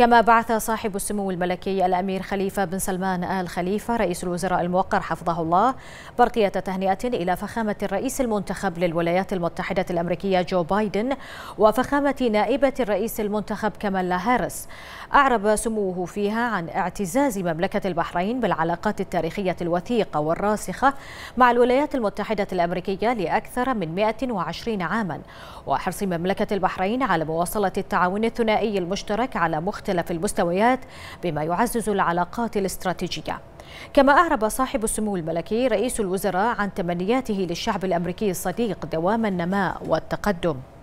كما بعث صاحب السمو الملكي الأمير خليفة بن سلمان آل خليفة رئيس الوزراء الموقر حفظه الله برقية تهنئة إلى فخامة الرئيس المنتخب للولايات المتحدة الأمريكية جو بايدن وفخامة نائبة الرئيس المنتخب كمالا هارس أعرب سموه فيها عن اعتزاز مملكة البحرين بالعلاقات التاريخية الوثيقة والراسخة مع الولايات المتحدة الأمريكية لأكثر من 120 عاما وحرص مملكة البحرين على مواصلة التعاون الثنائي المشترك على مختلف مختلف المستويات بما يعزز العلاقات الاستراتيجية كما أعرب صاحب السمو الملكي رئيس الوزراء عن تمنياته للشعب الأمريكي الصديق دوام النماء والتقدم